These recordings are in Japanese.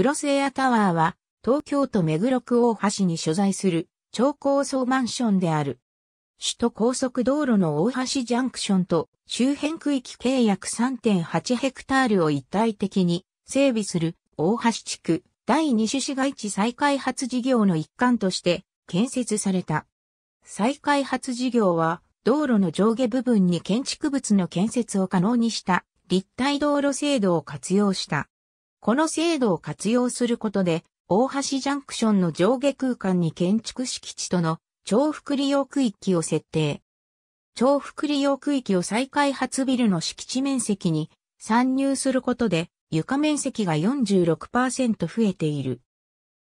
クロスエアタワーは、東京都目黒区大橋に所在する超高層マンションである。首都高速道路の大橋ジャンクションと周辺区域契約3.8ヘクタールを一体的に整備する大橋地区第二種市街地再開発事業の一環として建設された。再開発事業は道路の上下部分に建築物の建設を可能にした立体道路制度を活用した。この制度を活用することで、大橋ジャンクションの上下空間に建築敷地との重複利用区域を設定。重複利用区域を再開発ビルの敷地面積に参入することで床面積が46%増えている。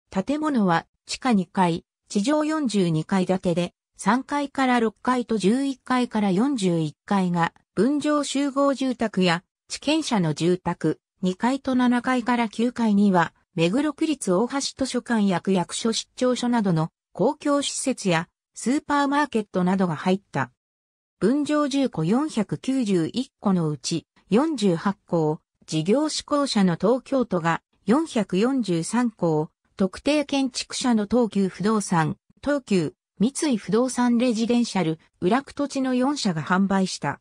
建物は地下2階、地上42階建てで3階から6階と11階から41階が分譲集合住宅や地権者の住宅、2階と7階から9階には、目黒区立大橋図書館や役所出張所などの公共施設やスーパーマーケットなどが入った。分譲10個491個のうち48個を事業志向者の東京都が443個を特定建築者の東急不動産、東急、三井不動産レジデンシャル、裏区土地の4社が販売した。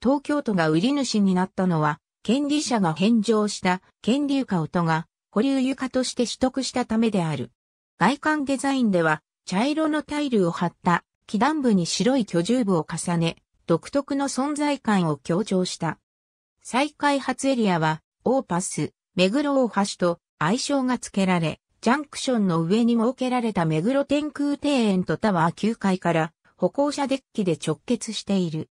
東京都が売り主になったのは権利者が返上した権利床音が保留床として取得したためである。外観デザインでは茶色のタイルを貼った基段部に白い居住部を重ね、独特の存在感を強調した。再開発エリアは、オーパス、目黒大橋と愛称が付けられ、ジャンクションの上に設けられた目黒天空庭園とタワー9階から歩行者デッキで直結している。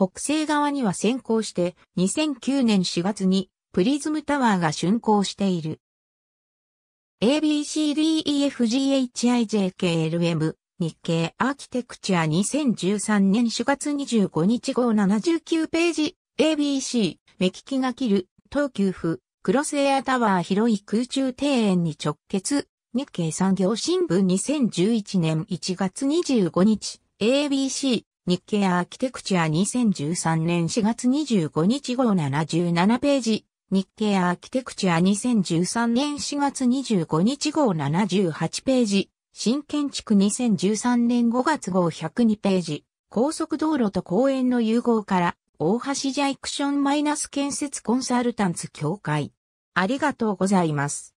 北西側には先行して2009年4月にプリズムタワーが竣工している。ABCDEFGHIJKLM 日経アーキテクチャ2013年4月25日号79ページ ABC 目利きが切る東急府クロスエアタワー広い空中庭園に直結日経産業新聞2011年1月25日 ABC 日経アーキテクチャ2013年4月25日号77ページ。日経アーキテクチャ2013年4月25日号78ページ。新建築2013年5月号102ページ。高速道路と公園の融合から、大橋ジャイクションマイナス建設コンサルタンツ協会。ありがとうございます。